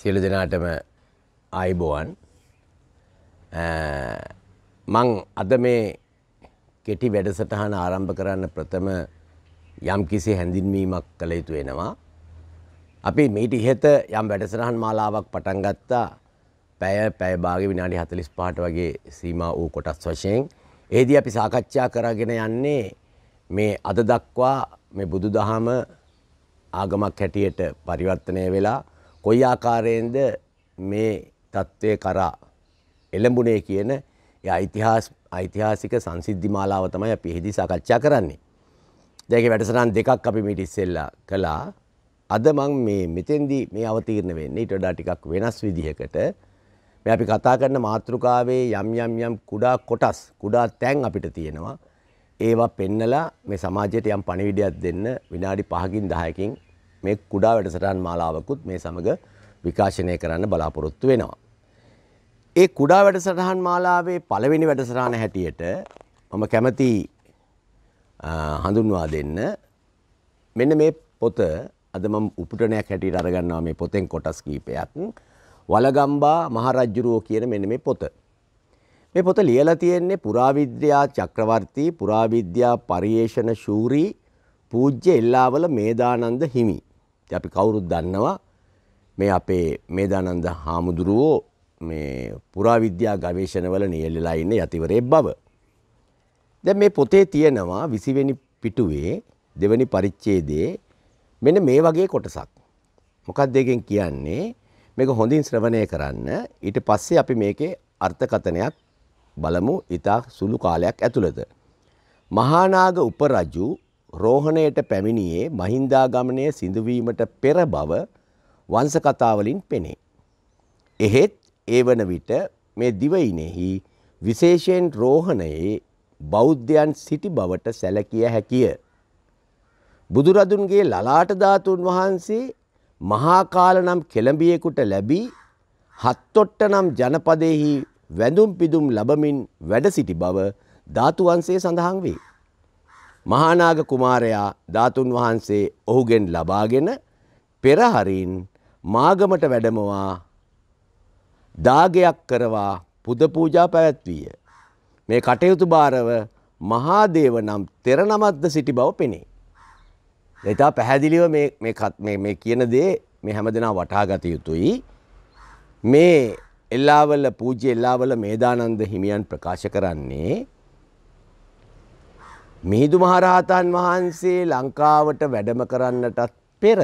සියලු දෙනාටම ආයිබෝවන් මං අද මේ කෙටි වැඩසටහන ආරම්භ කරන්න ප්‍රථම යම් කිසි හැඳින්වීමක් කළ යුතු වෙනවා. අපි මීට ඉහත යම් වැඩසටහන් මාලාවක් පටන් ගත්තා පැය පැය භාගේ විනාඩි 45ට වගේ සීමා වූ කොටස් වශයෙන් එහිදී අපි සාකච්ඡා කරගෙන යන්නේ මේ අද දක්වා මේ බුදුදහම ආගමක් හැටියට පරිවර්තනය වෙලා කොයි ආකාරයෙන්ද මේ තත්ත්වය කරා එළඹුණේ කියන ඒ ඓතිහාස ඓතිහාසික සංසිද්ධි මාලාව තමයි අපි එහිදී සාකච්ඡා කරන්නේ. දැන් ඒකේ වැඩසටහන් දෙකක් අපි මීට ඉස්සෙල්ලා කළා. අද මම මේ මෙතෙන්දී මේ අවතීර්ණ වෙන්නේ ඊට වඩා ටිකක් වෙනස් විදිහකට මේ අපි කතා කරන මාතෘකාවේ යම් යම් යම් කුඩා කොටස් කුඩා තැන් අපිට තියෙනවා. ඒවා පෙන්නලා මේ සමාජයට යම් පණිවිඩයක් දෙන්න විනාඩි 5කින් 10කින් මේ කුඩා වැඩසටහන් මාලාවකුත් මේ සමග විකාශනය කරන්න බලාපොරොත්තු වෙනවා. ඒ කුඩා වැඩසටහන් මාලාවේ පළවෙනි වැඩසටහන හැටියට මම කැමති හඳුන්වා දෙන්න මෙන්න මේ පොත අද මම උපුටනයක් හැටියට අරගන්නවා මේ පොතෙන් කොටස් කීපයක් වලගම්බා මහරජ්ජුරුවෝ කියන මෙන්න මේ පොත. මේ පොත ලියලා තියෙන්නේ පුරාවිද්‍යා චක්‍රවර්ති පුරාවිද්‍යා පරිේෂණ ශූරී පූජ්‍ය එල්ලාවල මේදානන්ද හිමි. අපි කවුරුත් දන්නවා මේ අපේ මේදානන්ද හාමුදුරුවෝ මේ පුරාවිද්‍යා ගවේශණවල නියලලා ඉන්න යතිවරේ බව. දැන් මේ පොතේ තියෙනවා 20 වෙනි පිටුවේ දෙවෙනි පරිච්ඡේදයේ මෙන්න මේ වගේ කොටසක්. මොකක්ද ඒකෙන් කියන්නේ? මේක හොඳින් ශ්‍රවණය කරන්න. ඊට පස්සේ අපි මේකේ අර්ථකතනයක් බලමු. ඊට සුළු කාලයක් ඇතුළත. මහානාග උපරජු රෝහණයට පැමිණියේ මහින්දාගමනය සිදුවීමට පෙර බව වංස කතාවලින් පෙනේ. එහෙත් ඒ වන විට මේ දිවයිනෙහි විශේෂයෙන් රෝහණයේ බෞද්ධයන් සිටි බවට සැලකිය හැකිය. බුදුරදුන්ගේ ලලාට ධාතුන් වහන්සේ මහාකාල නම් කෙළඹියෙකුට ලැබී හත්තොට්ට නම් ජනපදයෙහි වැඳුම් පිදුම් ලබමින් වැඩ සිටි බව ධාතුවන්සේ සඳහන් වේ. මහානාග කුමාරයා ධාතුන් වහන්සේ ඔහුගෙන් ලබාගෙන පෙරහරින් මාගමට වැඩමවා දාගයක් කරවා පුද පූජා පැවැත්වීය. මේ කටයුතු භාරව මහාදේව නම් තෙර නමත්ද සිටි බව පෙනේ. එතා පැහැදිලිව මේ කියන දේ මේ හැම දෙනා වටාගත යුතුයි. මේ එල්ලාවල පූජ්‍ය එල්ලාවල මේදානන්ද හිමියන් ප්‍රකාශ කරන්නේ මිහිඳු මහරහතන් වහන්සේ ලංකාවට වැඩම කරන්නටත් පෙර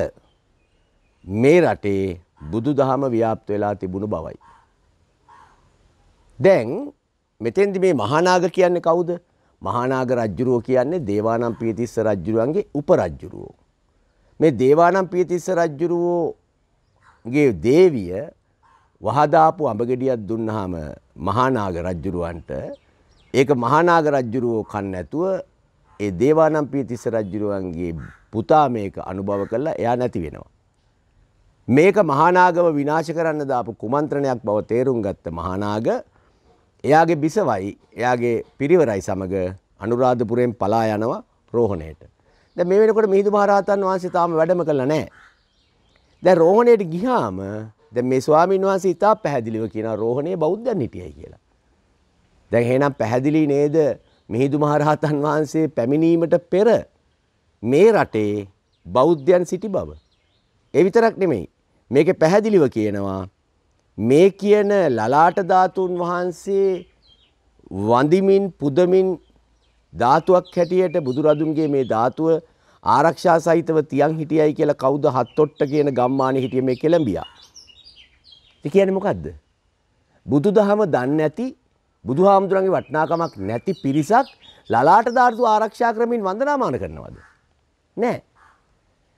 මේ රටේ බුදු දහම ව්‍යාප්ත වෙලා තිබුණු බවයි. දැන් මෙතෙන්දි මේ මහානාග කියන්නේ කවුද? මහානාග රජුරෝ කියන්නේ දේවානම් පියතිස්ස රජුරුවන්ගේ උපරජුරෝ. මේ දේවානම් පියතිස්ස රජුරුවෝගේ දේවිය වහදාපු අඹගෙඩියක් දුන්නාම මහානාග රජුරුවන්ට ඒක මහානාග රජුරුවෝ කන්න ඇතුව ඒ දේවානම්පිය තිස්ස රජුරුවන්ගේ පුතා මේක අනුභව කළා එයා නැති වෙනවා. මේක මහානාගව විනාශ කරන්න දාපු කුමන්ත්‍රණයක් බව තේරුම් ගත්ත මහානාග එයාගේ බිසවයි එයාගේ පිරිවරයි සමග අනුරාධපුරයෙන් පලා යනවා රෝහණයට. දැන් මේ වෙනකොට මිහිඳු මහරහතන් වහන්සේ තාම වැඩම කළා නැහැ. දැන් රෝහණයට ගිහාම දැන් මේ ස්වාමීන් වහන්සේ ඉතා පැහැදිලිව කියනවා රෝහණේ බෞද්ධයන් හිටියයි කියලා. දැන් එහෙනම් පැහැදිලි නේද මිහිඳු මහරහතන් වහන්සේ පැමිණීමට පෙර මේ රටේ බෞද්ධයන් සිටි බව. ඒ විතරක් නෙමෙයි. මේක පැහැදිලිව කියනවා මේ කියන ලලාට ධාතුන් වහන්සේ වඳිමින් පුදමින් ධාතුවක් හැටියට බුදුරදුන්ගේ මේ ධාතුව ආරක්ෂා සහිතව තියන් හිටියයි කියලා කවුද හත්තොට්ට කියන ගම්මානේ හිටිය මේ කෙළඹියා. ඒ කියන්නේ මොකද්ද? බුදුදහම දන්නේ නැති බුදු හාමුදුරන්ගේ වටනාකමක් නැති පිරිසක් ලලාට ධාර්තු ආරක්ෂා ක්‍රමින් වන්දනාමාන කරනවද. නෑ.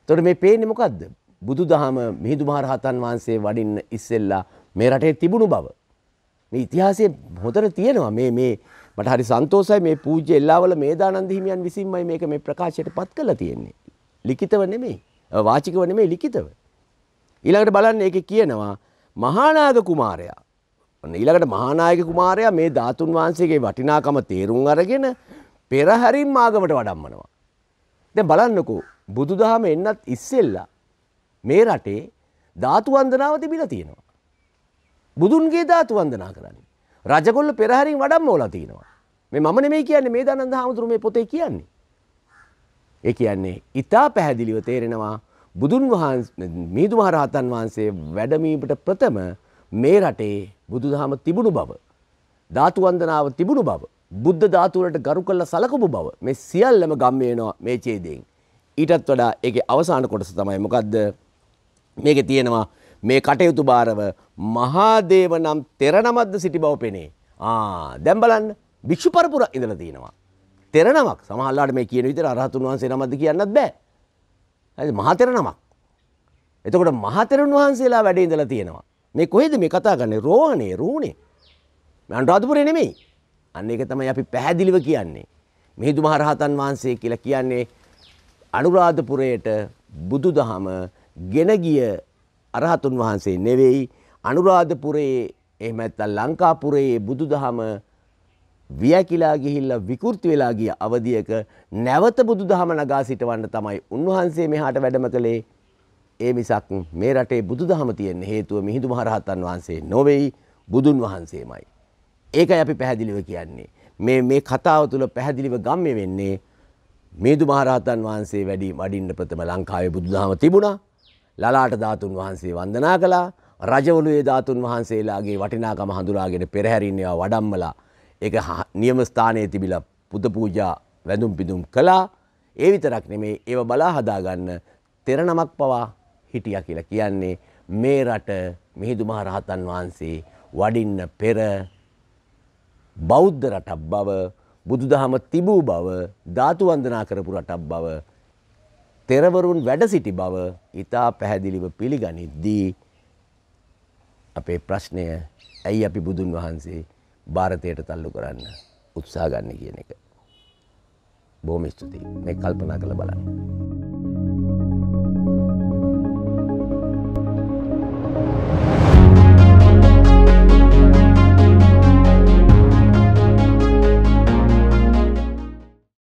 තොට මේ පේනෙ මොකක්ද. බුදු දහම මිහිදු මහරහතන් වහන්සේ වඩින්න ඉස්සෙල්ලා මේ රටේ තිබුණු බව. මේ ඉතිහාසය හොතර තියෙනවා මේ මේ මට හරි සන්තෝසයි මේ පූජ්‍ය එල්ලාවල මේදානන්ද හිමියන් විසින්මයි මේක මේ ප්‍රකාශයට පත් කරලා තියෙන්නේ. ලිඛිතව නෙමෙයි. වාචිකව නෙමෙයි ලිඛිතව. ඊළඟට බලන්න ඒකේ කියනවා මහානාග කුමාරයා ඔන්න ඊළඟට මහානායක කුමාරයා මේ ධාතුන් වහන්සේගේ වටිනාකම තේරුම් අරගෙන පෙරහැරින් මාගමට වඩම්මනවා. දැන් බලන්නකෝ බුදුදහම එන්නත් ඉස්සෙල්ලා මේ රටේ ධාතු වන්දනාව තිබිලා තියෙනවා. බුදුන්ගේ ධාතු වන්දනා කරන්නේ. රජගොල්ල පෙරහැරින් වඩම්මවලා තියෙනවා. මේ මම නෙමෙයි කියන්නේ මේ දානන්ද හාමුදුරුවෝ මේ පොතේ කියන්නේ. ඒ කියන්නේ ඊටා පැහැදිලිව තේරෙනවා බුදුන් වහන්සේ මිහිඳු මහ රහතන් වහන්සේ වැඩමීමට ප්‍රථම මේ රටේ බුදුදහම තිබුණු බව ධාතු වන්දනාව තිබුණු බව බුද්ධ ධාතුවලට ගරු කළ සලකපු බව මේ සියල්ලම ගම් වෙනවා මේ ඡේදයෙන් ඊටත් වඩා ඒකේ අවසාන කොටස තමයි මොකද්ද මේකේ තියෙනවා මේ කටයුතු බාරව මහාදේව නම් තෙරණමක්ද සිටි බව පෙනේ. ආ දැන් බලන්න භික්ෂු පරපුර ඉඳලා තියෙනවා. තෙරණමක් සමහරවිට මේ කියන විදිහට අරහතුන් වහන්සේ නමක්ද කියන්නත් බෑ. හරිද මහා තෙරණමක්. එතකොට මහා තෙරණ වහන්සේලා වැඩ ඉඳලා තියෙනවා. මේ කොහෙද මේ කතා ගන්න රෝහණේ රෝණේ අන්රාධපුරේ නෙමෙයි අන්න ඒක තමයි අපි පැහැදිලිව කියන්නේ මිහිඳු මහරහතන් වහන්සේ කියලා කියන්නේ අනුරාධපුරයට බුදුදහම ගෙන ගිය අරහතුන් වහන්සේ නෙවෙයි අනුරාධපුරයේ එහෙම නැත්නම් ලංකාපුරයේ බුදුදහම වියකිලා ගිහිල්ලා විකෘති වෙලා ගිය අවධියක නැවත බුදුදහම නගා සිටවන්න තමයි උන්වහන්සේ මෙහාට වැඩම කළේ ඒ මිසක් මේ රටේ බුදුදහම තියෙන හේතුව මිහිඳු මහරහතන් වහන්සේ නොවේයි බුදුන් වහන්සේමයි. ඒකයි අපි පැහැදිලිව කියන්නේ. මේ මේ කතාව තුළ පැහැදිලිව ගම්ම වෙන්නේ මිහිඳු මහරහතන් වහන්සේ වැඩි වඩින්න ප්‍රථම ලංකාවේ බුදුදහම තිබුණා. ලලාට ධාතුන් වහන්සේ වන්දනා කළා. රජවලුයේ ධාතුන් වහන්සේලාගේ වටිනාකම හඳුනාගෙන පෙරහැරින්න ඒවා වඩම්මලා ඒක නියම ස්ථානයේ තිබිලා පුද පූජා වැඳුම් පිදුම් කළා. ඒ විතරක් නෙමේ ඒව බලා හදාගන්න තෙරණමක් පවා හිටිය කියලා කියන්නේ මේ රට මිහිදු මහරහතන් වහන්සේ වඩින්න පෙර බෞද්ධ රටක් බව බුදුදහම තිබූ බව ධාතු වන්දනා කරපු රටක් බව තෙරවරුන් වැඩ සිටි බව ඉතා පැහැදිලිව පිළිගනිද්දී අපේ ප්‍රශ්නය ඇයි අපි බුදුන් වහන්සේ භාරතයට තල්ලු කරන්න උත්සා ගන්න කියන එක. බොහොම ස්තුතියි මේ කල්පනා කළ බලන්න.